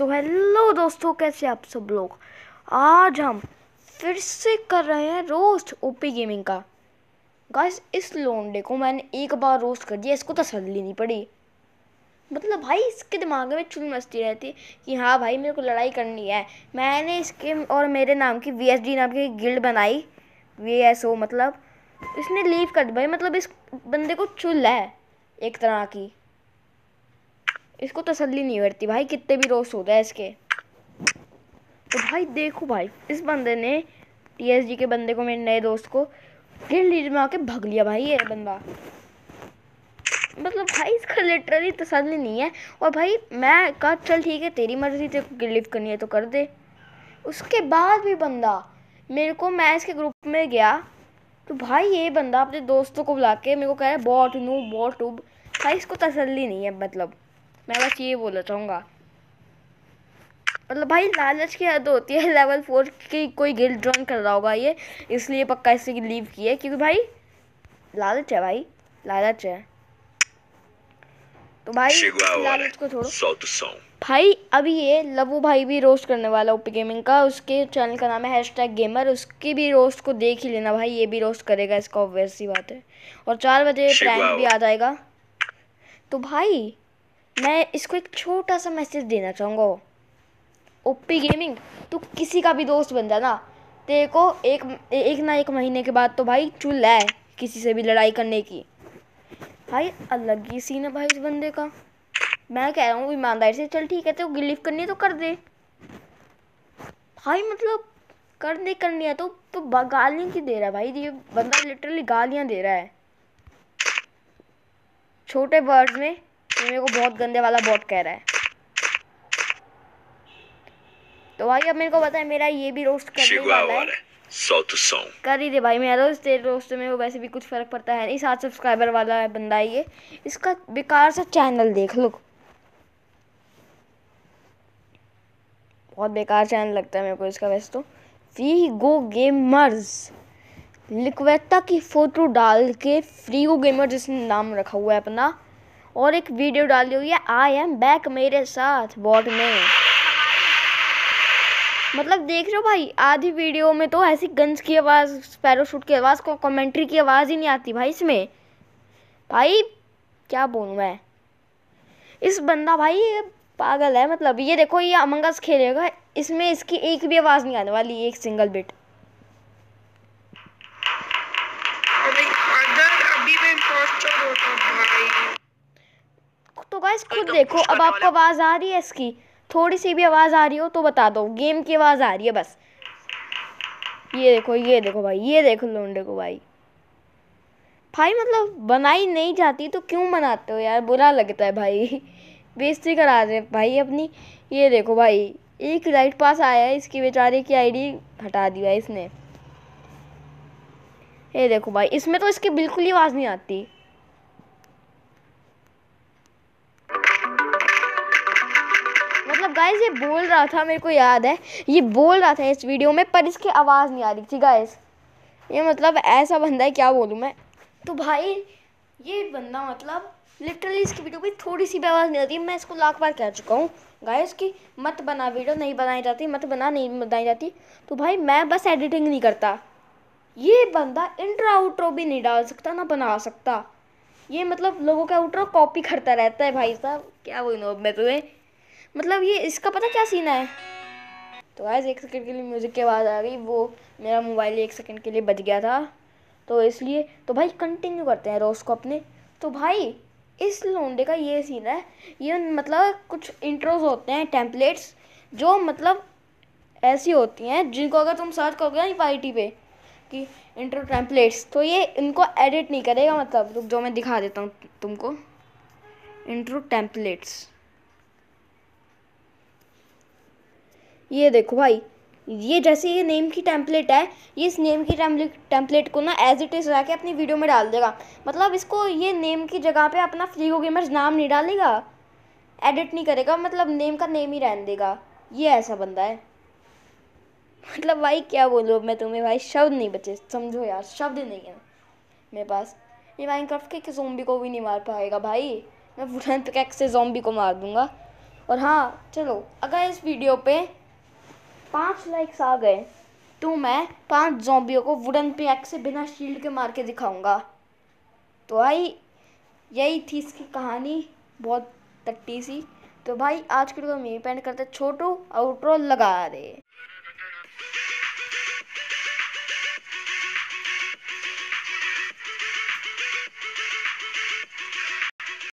तो हेलो दोस्तों कैसे आप सब लोग आज हम फिर से कर रहे हैं रोस्ट ओपी गेमिंग का गाइस इस लोंडे को मैंने एक बार रोस्ट कर दिया इसको तसल्ली तो नहीं पड़ी मतलब भाई इसके दिमाग में चुन मस्ती रहती कि हाँ भाई मेरे को लड़ाई करनी है मैंने इसके और मेरे नाम की वी नाम की गिल्ड बनाई वी मतलब इसने लीव कर दी भाई मतलब इस बंदे को चुल है एक तरह की इसको तसल्ली तो नहीं बढ़ती भाई कितने भी रोस्ट हो है इसके तो भाई देखो भाई इस बंदे ने टी के बंदे को मेरे नए दोस्त को गिर लीड में आके भग लिया भाई ये बंदा मतलब भाई इसका लिटरली तसली नहीं है और भाई मैं कहा चल ठीक है तेरी मर्जी तेरे को गिलीव करनी है तो कर दे उसके बाद भी बंदा मेरे को मैं इसके ग्रुप में गया तो भाई ये बंदा अपने दोस्तों को बुला के मेरे को कह रहा है बॉट नू बॉट भाई इसको तसली नहीं है मतलब मैं बस ये बोलना चाहूँगा मतलब भाई लालच की हद होती है लेवल फोर की कोई गिल ज्वाइन कर रहा होगा ये इसलिए पक्का इसे लीव किया क्योंकि भाई लालच है भाई लालच है तो भाई लालच को छोड़ो भाई अभी ये लवू भाई भी रोस्ट करने वाला ओपी गेमिंग का उसके चैनल का नाम है हैश टैग गेमर उसकी भी रोस्ट को देख ही लेना भाई ये भी रोस्ट करेगा इसका ऑब्वियस सी बात है और चार बजे प्रैंक भी आ जाएगा तो भाई मैं इसको एक छोटा सा मैसेज देना चाहूँगा ओपी गेमिंग तू किसी का भी दोस्त बन जाना तेरे को एक एक ना एक महीने के बाद तो भाई चूल है किसी से भी लड़ाई करने की भाई अलग ही सीन है भाई इस बंदे का मैं कह रहा हूँ ईमानदारी से चल ठीक है तो गिलीफ करनी है तो कर दे भाई मतलब कर दे करनी है तो तो गालियाँ की दे रहा है भाई ये बंदा लिटरली गालियाँ दे रहा है छोटे वर्ड में मेरे को बहुत गंदे वाला बॉट कह रहा है तो भाई अब मेरे को बताए मेरा ये भी रोस्ट करने वाला है कर ही दे भाई मेरा रोस्ट तेरे रोस्ट में वो वैसे भी कुछ फर्क पड़ता है नहीं सात सब्सक्राइबर वाला है बंदा ये इसका बेकार सा चैनल देख लो बहुत बेकार चैनल लगता है मेरे को इसका वैसे तो वी गो गेमर्स लिक्वेटा की फ़ोटो डाल के फ्री गो गेमर जिसने नाम रखा हुआ है अपना और एक वीडियो डाली हुई है आई एम बैक मेरे साथ बॉट में मतलब देख रहे हो भाई आधी वीडियो में तो ऐसी गन्स की आवाज़ पैराशूट की आवाज़ को कमेंट्री की आवाज़ ही नहीं आती भाई इसमें भाई क्या बोलूँ मैं इस बंदा भाई पागल है मतलब ये देखो ये अमंगस खेलेगा इसमें इसकी एक भी आवाज़ नहीं आने वाली एक सिंगल बिट गाइस खुद देखो अब आपको आवाज़ आ रही है इसकी थोड़ी सी भी आवाज़ आ रही हो तो बता दो गेम की आवाज़ आ रही है बस ये देखो ये देखो भाई ये देखो लोंडे को भाई भाई मतलब बनाई नहीं जाती तो क्यों बनाते हो यार बुरा लगता है भाई बेइज्जती करा रहे भाई अपनी ये देखो भाई एक लाइट पास आया इसकी बेचारे की आईडी हटा दी भाई इसने ये देखो भाई इसमें तो इसकी बिल्कुल ही आवाज़ नहीं आती ये बोल रहा था मेरे को याद है ये बोल रहा था इस वीडियो में पर इसकी आवाज़ नहीं आ रही थी गाइस ये मतलब ऐसा बंदा है क्या बोलूँ मैं तो भाई ये बंदा मतलब लिटरली इसकी वीडियो में थोड़ी सी भी आवाज़ नहीं आती मैं इसको लाख बार कह चुका हूँ गाइस इसकी मत बना वीडियो नहीं बनाई जाती मत बना नहीं बनाई जाती तो भाई मैं बस एडिटिंग नहीं करता ये बंदा इंट्रो आउट्रो भी नहीं डाल सकता ना बना सकता ये मतलब लोगों का आउट्रो कॉपी करता रहता है भाई साहब क्या बोलूँ अब मैं तुम्हें मतलब ये इसका पता क्या सीन है तो गाइज एक सेकंड के लिए म्यूज़िक की आवाज़ आ गई वो मेरा मोबाइल एक सेकंड के लिए बच गया था तो इसलिए तो भाई कंटिन्यू करते हैं रोज़ को अपने तो भाई इस लोंडे का ये सीन है ये मतलब कुछ इंट्रोज होते हैं टेम्पलेट्स जो मतलब ऐसी होती हैं जिनको अगर तुम सर्च करोगे ना पार्टी पे कि इंट्रो टेम्पलेट्स तो ये इनको एडिट नहीं करेगा मतलब जो मैं दिखा देता हूँ तुमको इंट्रो टेम्पलेट्स ये देखो भाई ये जैसे ये नेम की टेम्पलेट है ये इस नेम की टेम्पलेट को ना एज इट इज़ रह के अपनी वीडियो में डाल देगा मतलब इसको ये नेम की जगह पे अपना फ्लीगो गेमर्स नाम नहीं डालेगा एडिट नहीं करेगा मतलब नेम का नेम ही रहने देगा ये ऐसा बंदा है मतलब भाई क्या बोलूँ मैं तुम्हें भाई शब्द नहीं बचे समझो यार शब्द नहीं है मेरे पास ये माइनक्राफ्ट के किसी जोम्बी को भी नहीं मार पाएगा भाई मैं वुडन पिकैक्स से जोम्बी को मार दूंगा और हाँ चलो अगर इस वीडियो पे पाँच लाइक्स आ गए तो मैं पांच जोबियों को वुडन पिक से बिना शील्ड के मार के दिखाऊंगा तो भाई यही थी इसकी कहानी बहुत तट्टी सी तो भाई आज के वीडियो में पेंट करते छोटू आउट्रो लगा दे